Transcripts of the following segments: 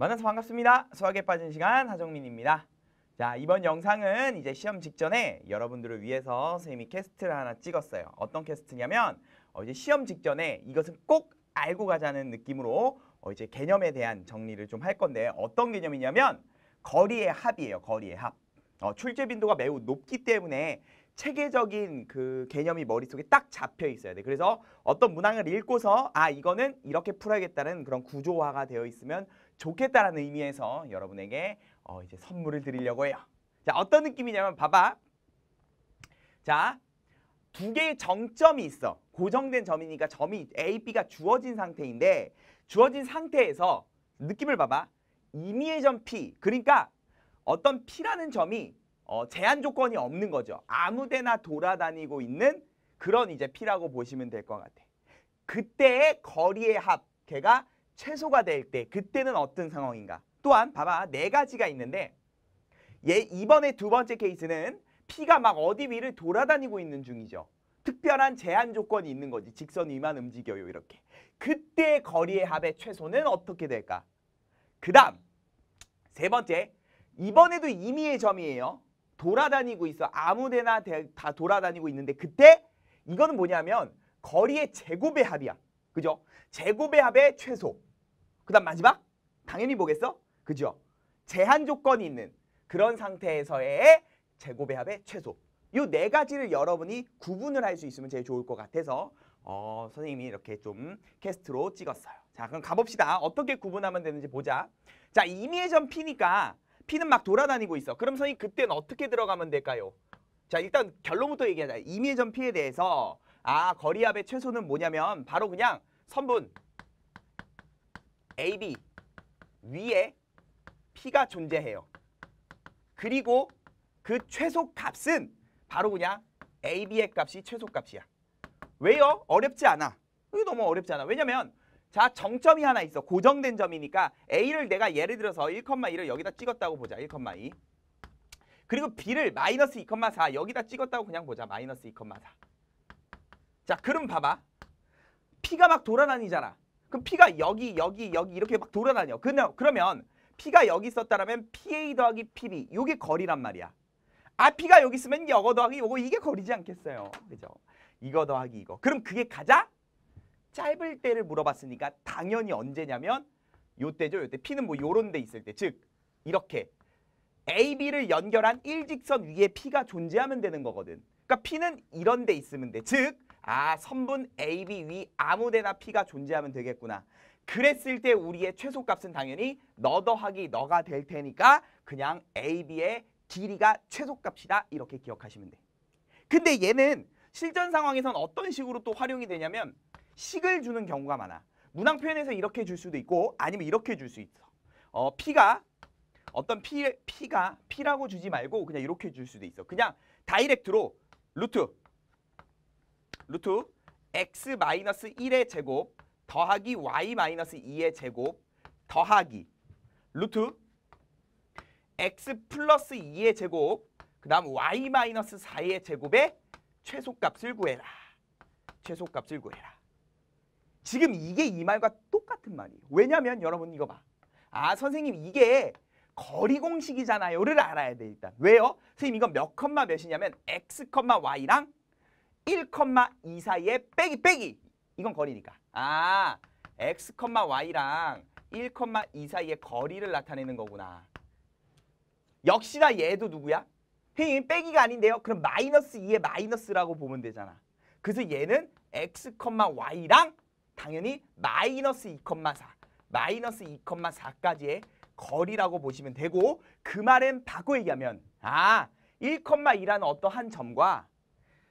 만나서 반갑습니다. 수학에 빠진 시간 하정민입니다. 자 이번 영상은 이제 시험 직전에 여러분들을 위해서 선생님이 캐스트를 하나 찍었어요. 어떤 캐스트냐면 어, 이제 시험 직전에 이것은 꼭 알고 가자는 느낌으로 어, 이제 개념에 대한 정리를 좀 할 건데 어떤 개념이냐면 거리의 합이에요. 거리의 합. 어, 출제 빈도가 매우 높기 때문에 체계적인 그 개념이 머릿속에 딱 잡혀 있어야 돼. 그래서 어떤 문항을 읽고서 아 이거는 이렇게 풀어야겠다는 그런 구조화가 되어 있으면 좋겠다라는 의미에서 여러분에게 어, 이제 선물을 드리려고 해요. 자, 어떤 느낌이냐면 봐봐. 자, 두 개의 정점이 있어. 고정된 점이니까 점이 A, B가 주어진 상태인데 주어진 상태에서 느낌을 봐봐. 임의의 점 P. 그러니까 어떤 P라는 점이 어, 제한 조건이 없는 거죠. 아무데나 돌아다니고 있는 그런 이제 P라고 보시면 될 것 같아. 그때의 거리의 합. 걔가 최소가 될 때 그때는 어떤 상황인가? 또한 봐봐 네 가지가 있는데 얘 이번에 두 번째 케이스는 P가 막 어디 위를 돌아다니고 있는 중이죠. 특별한 제한 조건이 있는 거지. 직선 위만 움직여요. 이렇게. 그때 거리의 합의 최소는 어떻게 될까? 그 다음 세 번째 이번에도 임의의 점이에요. 돌아다니고 있어. 아무데나 다 돌아다니고 있는데 그때 이거는 뭐냐면 거리의 제곱의 합이야. 그죠? 제곱의 합의 최소. 그 다음 마지막? 당연히 뭐겠어? 그죠? 제한 조건이 있는 그런 상태에서의 재고배합의 최소. 이 네 가지를 여러분이 구분을 할 수 있으면 제일 좋을 것 같아서 어, 선생님이 이렇게 좀 캐스트로 찍었어요. 자, 그럼 가봅시다. 어떻게 구분하면 되는지 보자. 자, 이미에이션 P니까 P는 막 돌아다니고 있어. 그럼 선생님 그때는 어떻게 들어가면 될까요? 자, 일단 결론부터 얘기하자. 이미에이션 P에 대해서 아, 거리압의 최소는 뭐냐면 바로 그냥 선분, AB 위에 P가 존재해요. 그리고 그 최소값은 바로 그냥 AB의 값이 최소값이야. 왜요? 어렵지 않아. 이게 너무 어렵지 않아. 왜냐면 자 정점이 하나 있어. 고정된 점이니까 A를 내가 예를 들어서 1,2를 여기다 찍었다고 보자. 1,2. 그리고 B를 마이너스 2,4 여기다 찍었다고 그냥 보자. 마이너스 2,4. 자 그럼 봐봐. P가 막 돌아다니잖아. 그럼 P가 여기 여기 여기 이렇게 막 돌아다녀. 그냥 그러면 P가 여기 있었다라면 PA 더하기 PB 이게 거리란 말이야. 아 P가 여기 있으면 이거 더하기 이거 이게 거리지 않겠어요. 그죠? 이거 더하기 이거. 그럼 그게 가자? 짧을 때를 물어봤으니까 당연히 언제냐면 요때죠. 요때 P는 뭐 요런 데 있을 때. 즉 이렇게 AB를 연결한 일직선 위에 P가 존재하면 되는 거거든. 그러니까 P는 이런 데 있으면 돼. 즉아 선분 A, B 위 아무데나 P가 존재하면 되겠구나. 그랬을 때 우리의 최소값은 당연히 너 더하기 너가 될 테니까 그냥 A, B의 길이가 최소값이다 이렇게 기억하시면 돼. 근데 얘는 실전 상황에선 어떤 식으로 또 활용이 되냐면 식을 주는 경우가 많아. 문항 표현에서 이렇게 줄 수도 있고 아니면 이렇게 줄 수 있어. 어, P가 어떤 P, P가 P라고 주지 말고 그냥 이렇게 줄 수도 있어. 그냥 다이렉트로 루트 루트 x 1의 제곱 더하기 y 2의 제곱 더하기 루트 x 플러스 2의 제곱 그 다음 y 마이너스 4의 제곱의 최소값을 구해라. 최소값을 구해라. 지금 이게 이 말과 똑같은 말이에요. 왜냐면 여러분 이거 봐. 아 선생님 이게 거리 공식이잖아요를 알아야 돼 일단. 왜요? 선생님 이건 몇 컴마 몇이냐면 x 컴마 y랑 1,2 사이에 빼기 빼기 이건 거리니까 아 x, y랑 1,2 사이의 거리를 나타내는 거구나 역시나 얘도 누구야? 형님 빼기가 아닌데요 그럼 마이너스 2에 마이너스라고 보면 되잖아 그래서 얘는 x, y랑 당연히 마이너스 2,4 마이너스 2,4까지의 거리라고 보시면 되고 그 말은 바꿔 얘기하면 아 1,2라는 어떠한 점과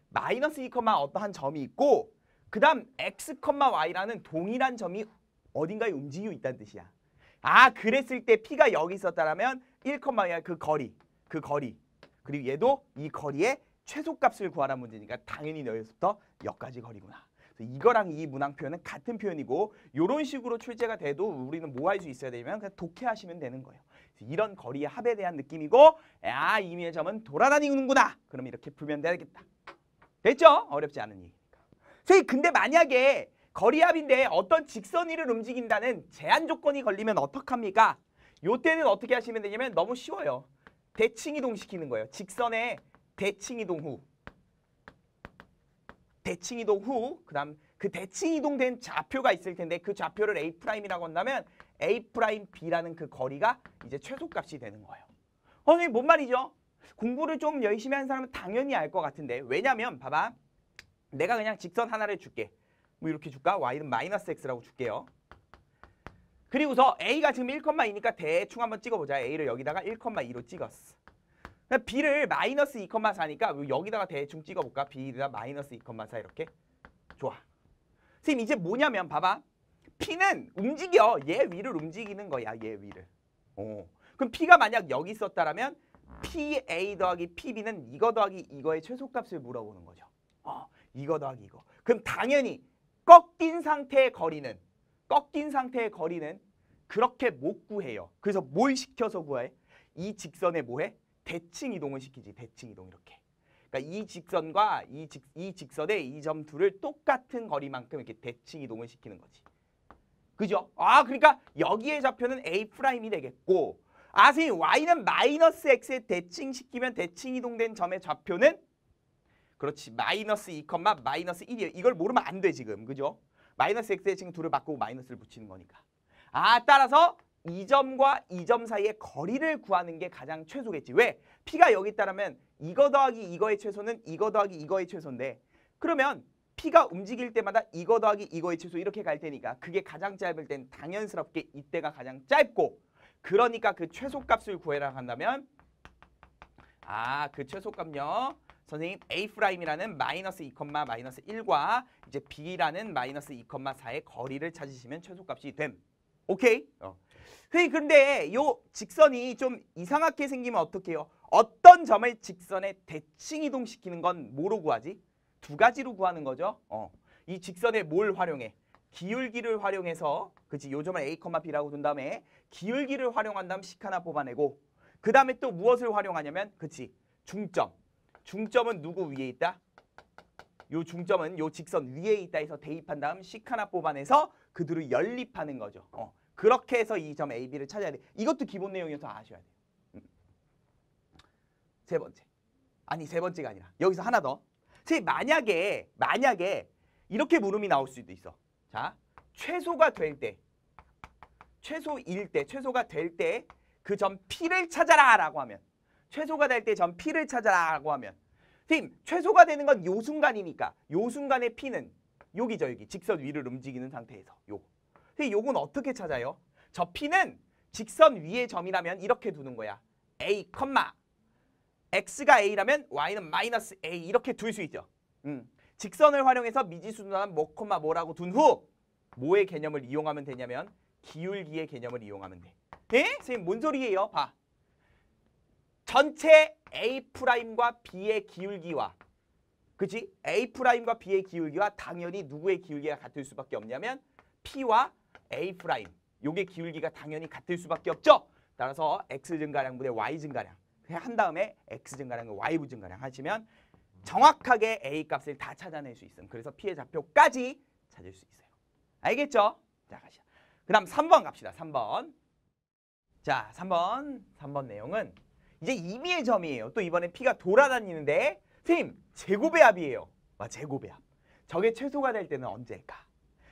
마이너스 2, 어떠한 점이 있고 그 다음 x, y라는 동일한 점이 어딘가에 움직이고 있다는 뜻이야. 아 그랬을 때 p가 여기 있었다면 1, 그 거리, 그 거리 그리고 얘도 이 거리의 최소값을 구하라는 문제니까 당연히 여기서부터 여기까지 거리구나. 이거랑 이 문항 표현은 같은 표현이고 이런 식으로 출제가 돼도 우리는 뭐 할 수 있어야 되면 냐 그냥 독해하시면 되는 거예요. 이런 거리의 합에 대한 느낌이고 야 아, 이미의 점은 돌아다니는구나. 그럼 이렇게 풀면 되겠다. 됐죠? 어렵지 않은 얘기니까. 선생님 근데 만약에 거리압인데 어떤 직선이를 움직인다는 제한 조건이 걸리면 어떡합니까? 요때는 어떻게 하시면 되냐면 너무 쉬워요. 대칭 이동시키는 거예요. 직선의 대칭 이동 후. 대칭 이동 후, 그 다음 그 대칭 이동된 좌표가 있을 텐데 그 좌표를 A'이라고 한다면 A'B라는 그 거리가 이제 최소값이 되는 거예요. 선생님 뭔 말이죠? 공부를 좀 열심히 한 사람은 당연히 알 것 같은데 왜냐면 봐봐 내가 그냥 직선 하나를 줄게 뭐 이렇게 줄까? y는 마이너스 x라고 줄게요 그리고서 a가 지금 1,2니까 대충 한번 찍어보자 a를 여기다가 1,2로 찍었어 그러니까 b를 마이너스 2,4니까 여기다가 대충 찍어볼까? b가 마이너스 2,4 이렇게 좋아 선생님 이제 뭐냐면 봐봐 P는 움직여. 얘 위를 움직이는 거야. 얘 위를. 어. 그럼 P가 만약 여기 있었다라면 PA 더하기 PB는 이거 더하기 이거의 최소값을 물어보는 거죠. 어, 이거 더하기 이거. 그럼 당연히 꺾인 상태의 거리는 꺾인 상태의 거리는 그렇게 못 구해요. 그래서 뭘 시켜서 구해? 이 직선에 뭐해? 대칭 이동을 시키지. 대칭 이동 이렇게. 그러니까 이 직선과 이, 직, 이 직선의 이점 둘을 똑같은 거리만큼 이렇게 대칭 이동을 시키는 거지. 그죠? 아 그러니까 여기에 좌표는 A 프라임이 되겠고 아 선생님, y는 마이너스 x에 대칭시키면 대칭 이동된 점의 좌표는 그렇지 마이너스 2, 마이너스 1이에요. 이걸 모르면 안 돼 지금. 그죠? 마이너스 x에 지금 둘을 바꾸고 마이너스를 붙이는 거니까. 아 따라서 이 점과 이 점 사이의 거리를 구하는 게 가장 최소겠지. 왜? p가 여기 있다면 이거 더하기 이거의 최소는 이거 더하기 이거의 최소인데 그러면 p가 움직일 때마다 이거 더하기 이거의 최소 이렇게 갈 테니까 그게 가장 짧을 땐 당연스럽게 이때가 가장 짧고 그러니까 그 최소값을 구해라 한다면 아 그 최소값요 선생님 A 프라임이라는 마이너스 2, 마이너스 1과 이제 B라는 마이너스 2, 4의 거리를 찾으시면 최소값이 됨. 오케이? 어. 선생님 근데 요 직선이 좀 이상하게 생기면 어떡해요? 어떤 점을 직선에 대칭 이동시키는 건 뭐로 구하지? 두 가지로 구하는 거죠. 어. 이 직선에 뭘 활용해? 기울기를 활용해서 그치 요 점을 a, b라고 둔 다음에 기울기를 활용한 다음 식 하나 뽑아내고 그 다음에 또 무엇을 활용하냐면 그치 중점 중점은 누구 위에 있다? 요 중점은 요 직선 위에 있다 해서 대입한 다음 식 하나 뽑아내서 그들을 연립하는 거죠. 어. 그렇게 해서 이 점 AB를 찾아야 돼. 이것도 기본 내용이어서 아셔야 돼요. 음. 세 번째. 아니 세 번째가 아니라 여기서 하나 더. 제 만약에 만약에 이렇게 물음이 나올 수도 있어. 자, 최소가 될 때, 최소일 때, 최소가 될 때 그 점 P를 찾아라 라고 하면 최소가 될 때 점 P를 찾아라 라고 하면 팀, 최소가 되는 건 요 순간이니까 요 순간의 P는 여기죠, 여기. 직선 위를 움직이는 상태에서 요. 근데 요건 어떻게 찾아요? 저 P는 직선 위의 점이라면 이렇게 두는 거야. A, 컴마 X가 A라면 Y는 마이너스 A 이렇게 둘 수 있죠. 음. 직선을 활용해서 미지수는뭐 콤마 뭐라고 둔 후 뭐의 개념을 이용하면 되냐면 기울기의 개념을 이용하면 돼. 에? 예? 선생님 뭔 소리예요? 봐. 전체 A'과 B의 기울기와 그치? A'과 B의 기울기와 당연히 누구의 기울기가 같을 수밖에 없냐면 P와 A' 요게 기울기가 당연히 같을 수밖에 없죠. 따라서 X 증가량분의 Y 증가량 한 다음에 X 증가량과 Y 부증가량 하시면 정확하게 A 값을 다 찾아낼 수 있음. 그래서 피해 좌표까지 찾을 수 있어요. 알겠죠? 자, 가시다. 그 다음 3번 갑시다. 3번. 자, 3번. 3번 내용은 이제 2미의 점이에요. 또이번에 P가 돌아다니는데 선생님, 제곱의 합이에요. 와, 제곱의 합. 저게 최소가 될 때는 언제일까?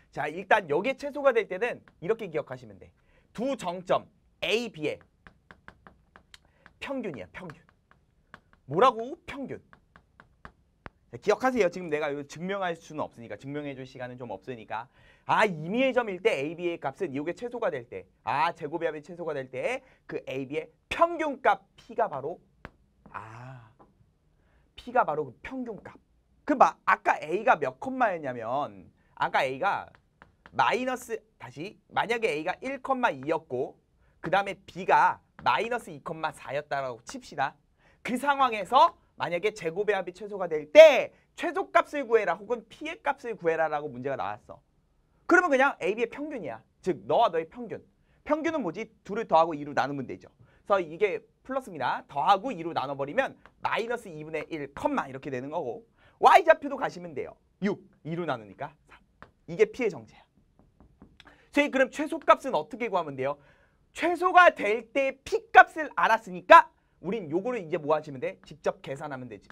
자, 일단 여기에 최소가 될 때는 이렇게 기억하시면 돼. 두 정점 A, B의 평균이야, 평균. 뭐라고? 평균. 기억하세요. 지금 내가 증명할 수는 없으니까 증명해줄 시간은 좀 없으니까 아 임의의 점일 때 AB의 값은 이게 최소가 될 때아 제곱의 합이 최소가 될 때 그 AB의 평균값 P가 바로 아 P가 바로 그 평균값 그 마, 아까 A가 몇 컴마였냐면 아까 A가 마이너스 다시 만약에 A가 1,2였고 그 다음에 B가 마이너스 2,4였다라고 칩시다 그 상황에서 만약에 제곱 배합이 최소가 될 때 최소값을 구해라 혹은 피해값을 구해라라고 문제가 나왔어. 그러면 그냥 A, B의 평균이야. 즉 너와 너의 평균. 평균은 뭐지? 둘을 더하고 2로 나누면 되죠. 그래서 이게 플러스입니다. 더하고 2로 나눠버리면 마이너스 2분의 1, 컴마 이렇게 되는 거고 Y좌표도 가시면 돼요. 6, 2로 나누니까 3. 이게 피해 정제야. 저희 그럼 최소값은 어떻게 구하면 돼요? 최소가 될 때 P값을 알았으니까 우린 요거를 이제 뭐 하시면 돼? 직접 계산하면 되지.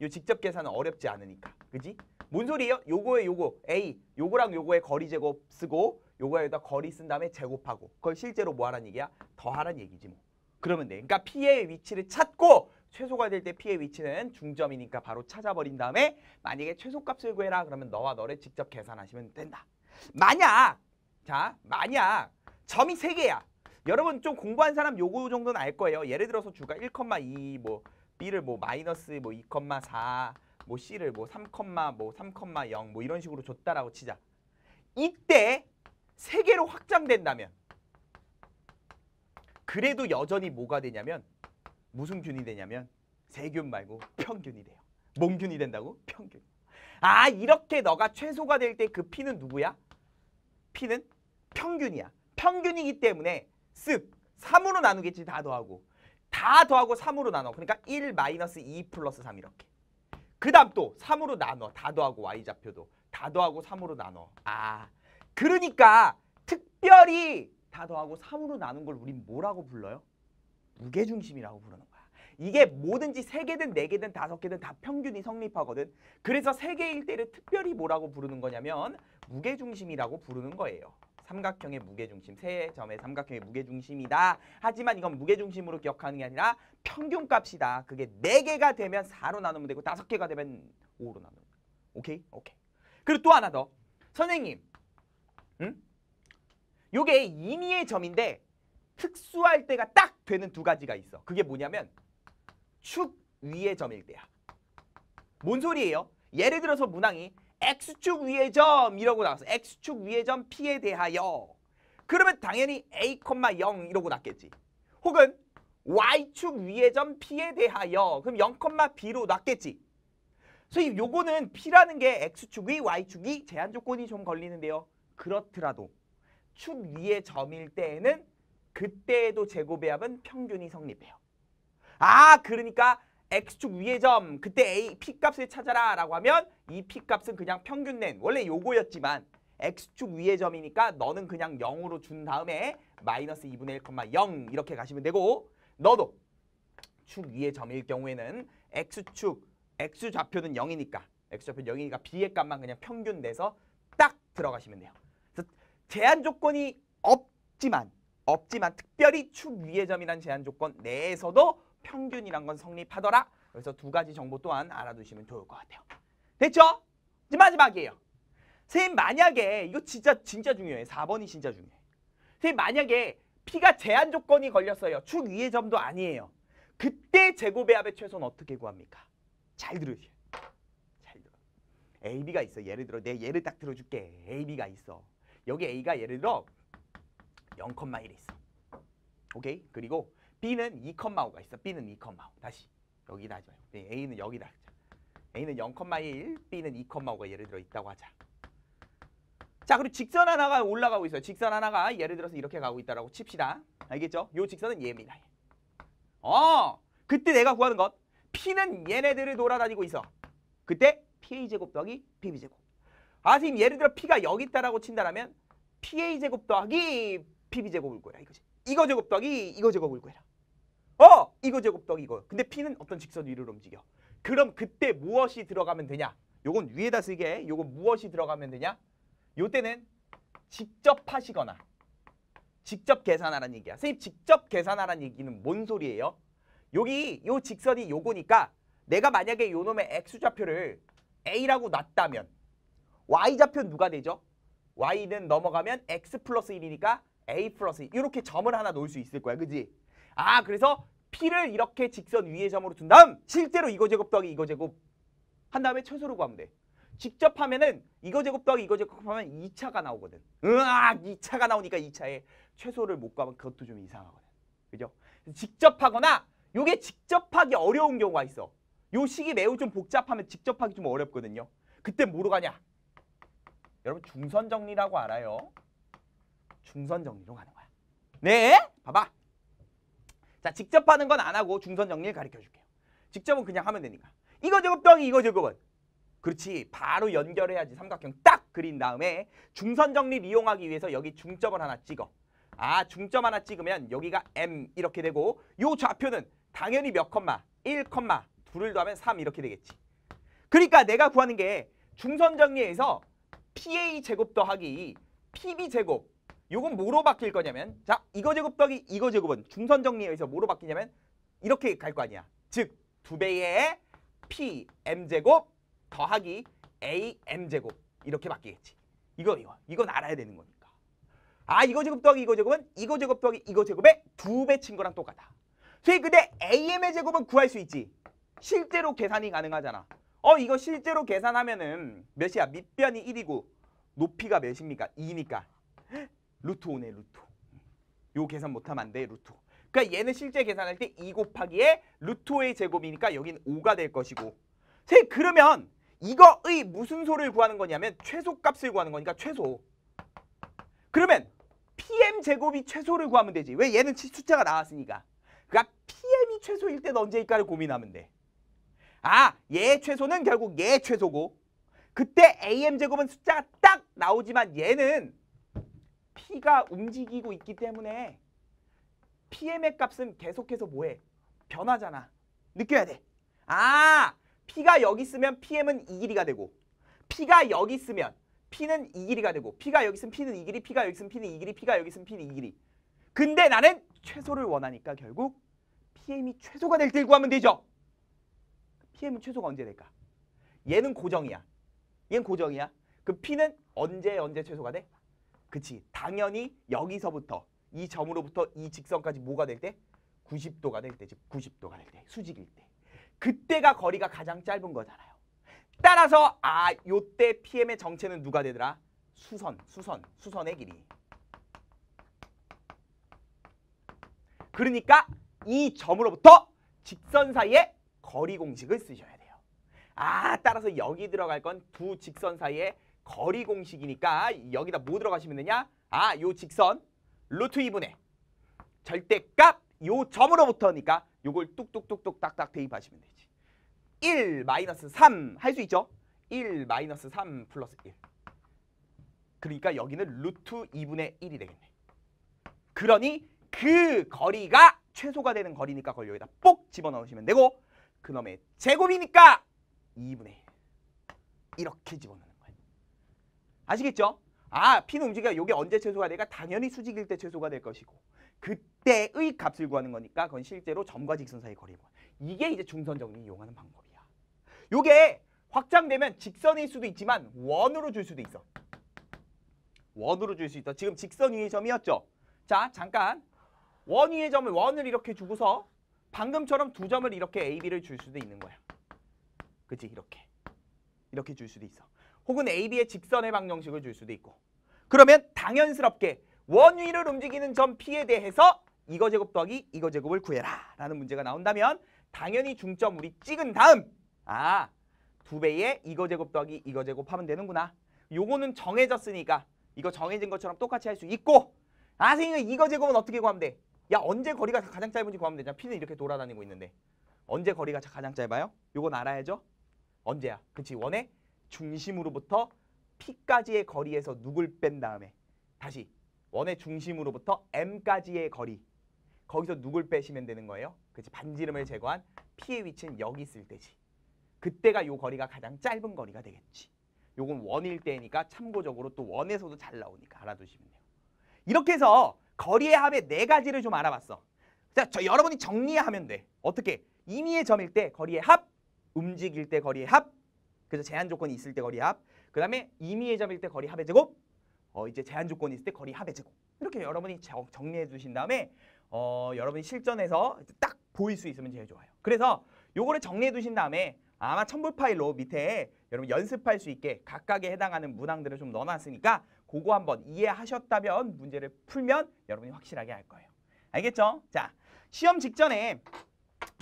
요 직접 계산은 어렵지 않으니까. 그지? 뭔 소리예요? 요거에 요거 A 요거랑 요거의 거리 제곱 쓰고 요거에다 거리 쓴 다음에 제곱하고 그걸 실제로 뭐하라는 얘기야? 더하라는 얘기지 뭐. 그러면 돼. 그러니까 P의 위치를 찾고 최소가 될 때 P의 위치는 중점이니까 바로 찾아버린 다음에 만약에 최소값을 구해라 그러면 너와 너를 직접 계산하시면 된다. 만약 자 만약 점이 세개야 여러분 좀 공부한 사람 요거 정도는 알 거예요. 예를 들어서 주가 1,2, 뭐 B를 뭐 마이너스 뭐 2,4, 뭐 C를 뭐 3, 뭐 3,0, 뭐 이런 식으로 줬다라고 치자. 이때 세 개로 확장된다면 그래도 여전히 뭐가 되냐면 무슨 균이 되냐면 세균 말고 평균이 돼요. 몸균이 된다고? 평균. 아 이렇게 너가 최소가 될 때 그 P는 누구야? P는 평균이야. 평균이기 때문에 습 3으로 나누겠지 다 더하고 다 더하고 3으로 나눠 그러니까 1 마이너스 2 플러스 3 이렇게 그 다음 또 3으로 나눠 다 더하고 y좌표도 다 더하고 3으로 나눠 아 그러니까 특별히 다 더하고 3으로 나눈 걸 우린 뭐라고 불러요? 무게중심이라고 부르는 거야 이게 뭐든지 3개든 4개든 5개든 다 평균이 성립하거든 그래서 3개일 때를 특별히 뭐라고 부르는 거냐면 무게중심이라고 부르는 거예요 삼각형의 무게중심, 세 점의 삼각형의 무게중심이다. 하지만 이건 무게중심으로 기억하는 게 아니라 평균값이다. 그게 네개가 되면 사로 나누면 되고 다섯 개가 되면 오로 나누면 오케이? 오케이. 그리고 또 하나 더. 선생님, 응? 요게 임의의 점인데 특수할 때가 딱 되는 두 가지가 있어. 그게 뭐냐면 축 위의 점일 때야. 뭔 소리예요? 예를 들어서 문항이 x축 위의 점이라고 나왔어. x축 위의 점 p에 대하여. 그러면 당연히 a, 0 이러고 났겠지. 혹은 y축 위의 점 p에 대하여. 그럼 0, b로 났겠지. 그래서 요거는 p라는 게 x축이, y축이 제한 조건이 좀 걸리는데요. 그렇더라도 축 위의 점일 때에는 그때에도 제곱의합은 평균이 성립해요. 아, 그러니까 x축 위의 점 그때 a p 값을 찾아라 라고 하면 이 p 값은 그냥 평균 낸 원래 요거였지만 x축 위의 점이니까 너는 그냥 0으로 준 다음에 마이너스 2분의 1,0 이렇게 가시면 되고 너도 축 위의 점일 경우에는 x축 x좌표는 0이니까 x좌표는 0이니까 b의 값만 그냥 평균 내서 딱 들어가시면 돼요. 그래서 제한 조건이 없지만 없지만 특별히 축 위의 점이란 제한 조건 내에서도 평균이란 건 성립하더라. 그래서 두 가지 정보 또한 알아두시면 좋을 것 같아요. 됐죠? 이제 마지막이에요. 선생님 만약에 이거 진짜 진짜 중요해. 4번이 진짜 중요해. 선생님 만약에 P가 제한 조건이 걸렸어요. 축 위의 점도 아니에요. 그때 제곱배합의 최소는 어떻게 구합니까? 잘 들으세요. 잘 들어. A, B가 있어. 예를 들어 내 예를 딱 들어줄게. A, B가 있어. 여기 A가 예를 들어 0,1에 있어. 오케이? 그리고 B는 2,5가 있어. B는 2,5. 다시 여기다 하죠 말고 네, A는 여기다 하자. A는 0,1, B는 2,5가 예를 들어 있다고 하자. 자, 그리고 직선 하나가 올라가고 있어요. 직선 하나가 예를 들어서 이렇게 가고 있다라고 칩시다. 알겠죠? 요 직선은 얘입니다. 어! 그때 내가 구하는 것. P는 얘네들을 돌아다니고 있어. 그때 PA제곱 더하기 PB제곱. 아, 선생 예를 들어 P가 여기 있다라고 친다라면 PA제곱 더하기 PB제곱을 구해라 이거지. 이거 제곱 더하기 이거 제곱을 구해라. 어! 이거 제곱 덩기 이거. 근데 P는 어떤 직선 위로 움직여. 그럼 그때 무엇이 들어가면 되냐? 요건 위에다 쓰게. 요건 무엇이 들어가면 되냐? 요때는 직접 하시거나 직접 계산하라는 얘기야. 선생님 직접 계산하라는 얘기는 뭔 소리예요? 여기 요 직선이 요거니까 내가 만약에 요놈의 x좌표를 a라고 놨다면 y좌표 누가 되죠? y는 넘어가면 x 플러스 1이니까 a 플러스 1 이렇게 점을 하나 놓을 수 있을 거야. 그지 아 그래서 P를 이렇게 직선 위에 점으로 둔 다음 실제로 이거 제곱 더하기 이거 제곱 한 다음에 최소로 구하면 돼. 직접 하면은 이거 제곱 더하기 이거 제곱 하면 2차가 나오거든. 으악 2차가 나오니까 2차에 최소를 못 구하면 그것도 좀 이상하거든. 그죠? 직접 하거나 요게 직접 하기 어려운 경우가 있어. 요 식이 매우 좀 복잡하면 직접 하기 좀 어렵거든요. 그때 뭐로 가냐? 여러분 중선 정리라고 알아요. 중선 정리로 가는 거야. 네? 봐봐. 자, 직접 하는 건 안 하고 중선 정리를 가르쳐 줄게요. 직접은 그냥 하면 되니까. 이거 저거 뿅 이거 이 저거 그렇지. 바로 연결해야지 삼각형 딱 그린 다음에 중선 정리 이용하기 위해서 여기 중점을 하나 찍어. 아, 중점 하나 찍으면 여기가 M 이렇게 되고 요 좌표는 당연히 몇 컴마? 1 컴마. 둘을 더하면 3 이렇게 되겠지. 그러니까 내가 구하는 게 중선 정리에서 PA 제곱 더하기 PB 제곱 요건 뭐로 바뀔 거냐면 자 이거 제곱 더하기 이거 제곱은 중선 정리에 의해서 뭐로 바뀌냐면 이렇게 갈 거 아니야. 즉 두 배의 p m 제곱 더하기 a m 제곱 이렇게 바뀌겠지. 이거 이거 이건 알아야 되는 거니까. 아 이거 제곱 더하기 이거 제곱은 이거 제곱 더하기 이거 제곱의 두배 친 거랑 똑같아 소위 근데 a m의 제곱은 구할 수 있지. 실제로 계산이 가능하잖아. 어 이거 실제로 계산하면은 몇이야? 밑변이 1이고 높이가 몇입니까? 2니까 루트 오네 루트. 요 계산 못하면 안 돼, 루트. 그러니까 얘는 실제 계산할 때 2 곱하기에 루트 5의 제곱이니까 여긴 5가 될 것이고. 선세 그러면 이거의 무슨 소를 구하는 거냐면 최소값을 구하는 거니까 최소. 그러면 PM 제곱이 최소를 구하면 되지. 왜 얘는 숫자가 나왔으니까. 그러니까 PM이 최소일 때는 언제일까를 고민하면 돼. 아, 얘 최소는 결국 얘 최소고 그때 AM 제곱은 숫자가 딱 나오지만 얘는 P가 움직이고 있기 때문에 PM의 값은 계속해서 뭐해? 변하잖아. 느껴야 돼. 아, P가 여기 있으면 PM은 이 길이가 되고 P가 여기 있으면 P는 이 길이가 되고 P가 여기 있으면 P는 이 길이, P가 여기 있으면 P는 이 길이, P가 여기 있으면 P는 이 길이. 근데 나는 최소를 원하니까 결국 PM이 최소가 될때 구하면 되죠. PM은 최소가 언제 될까? 얘는 고정이야. 얘는 고정이야. 그 P는 언제 언제 최소가 돼? 그치 당연히 여기서부터 이 점으로부터 이 직선까지 뭐가 될 때? 90도가 될 때, 즉 90도가 될 때, 수직일 때. 그때가 거리가 가장 짧은 거잖아요. 따라서 아, 요때 PM의 정체는 누가 되더라? 수선, 수선, 수선의 길이. 그러니까 이 점으로부터 직선 사이에 거리 공식을 쓰셔야 돼요. 아, 따라서 여기 들어갈 건 두 직선 사이에 거리 공식이니까 여기다 뭐 들어가시면 되냐? 아, 요 직선 루트 2분의 절대값 요 점으로부터니까 요걸 뚝뚝뚝뚝 딱딱 대입하시면 되지. 1 마이너스 3할 수 있죠? 1 마이너스 3 플러스 1. 그러니까 여기는 루트 2분의 1이 되겠네. 그러니 그 거리가 최소가 되는 거리니까 그걸 여기다 꼭 집어넣으시면 되고 그놈의 제곱이니까 2분의 1. 이렇게 집어넣는 아시겠죠? 아, P는 움직여. 요게 언제 최소가 될까? 당연히 수직일 때 최소가 될 것이고. 그때의 값을 구하는 거니까 그건 실제로 점과 직선 사이 거리인 거야. 이게 이제 중선 정리 이용하는 방법이야. 요게 확장되면 직선일 수도 있지만 원으로 줄 수도 있어. 원으로 줄 수 있다. 지금 직선 위의 점이었죠? 자, 잠깐. 원 위의 점을 원을 이렇게 주고서 방금처럼 두 점을 이렇게 A, B를 줄 수도 있는 거야. 그치? 이렇게. 이렇게 줄 수도 있어. 혹은 AB의 직선의 방정식을 줄 수도 있고 그러면 당연스럽게 원위를 움직이는 점 P에 대해서 이거 제곱 더하기 이거 제곱을 구해라 라는 문제가 나온다면 당연히 중점 우리 찍은 다음 아 두 배의 이거 제곱 더하기 이거 제곱 하면 되는구나 요거는 정해졌으니까 이거 정해진 것처럼 똑같이 할 수 있고 아 선생님 이거 제곱은 어떻게 구하면 돼? 야 언제 거리가 가장 짧은지 구하면 되잖아 P는 이렇게 돌아다니고 있는데 언제 거리가 가장 짧아요? 요건 알아야죠 언제야? 그치 원에 중심으로부터 P까지의 거리에서 누굴 뺀 다음에 다시 원의 중심으로부터 M까지의 거리 거기서 누굴 빼시면 되는 거예요? 그치 반지름을 제거한 P의 위치는 여기 있을 때지 그때가 요 거리가 가장 짧은 거리가 되겠지 요건 원일 때니까 참고적으로 또 원에서도 잘 나오니까 알아두시면 돼요 이렇게 해서 거리의 합의 네 가지를 좀 알아봤어 자, 저 여러분이 정리하면 돼 어떻게? 임의의 점일 때 거리의 합 움직일 때 거리의 합 그래서 제한 조건이 있을 때 거리 합. 그다음에 임의의 점일 때 거리 합의 제곱. 어 이제 제한 조건이 있을 때 거리 합의 제곱. 이렇게 여러분이 정리해 주신 다음에 어 여러분이 실전에서 딱 보일 수 있으면 제일 좋아요. 그래서 요거를 정리해 두신 다음에 아마 첨부 파일로 밑에 여러분 연습할 수 있게 각각에 해당하는 문항들을 좀 넣어놨으니까 그거 한번 이해하셨다면 문제를 풀면 여러분이 확실하게 알 거예요. 알겠죠? 자, 시험 직전에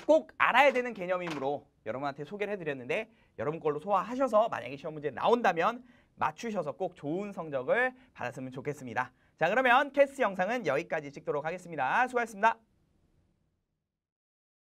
꼭 알아야 되는 개념이므로 여러분한테 소개를 해드렸는데 여러분 걸로 소화하셔서 만약에 시험 문제 나온다면 맞추셔서 꼭 좋은 성적을 받았으면 좋겠습니다. 자 그러면 캐스 영상은 여기까지 찍도록 하겠습니다. 수고하셨습니다.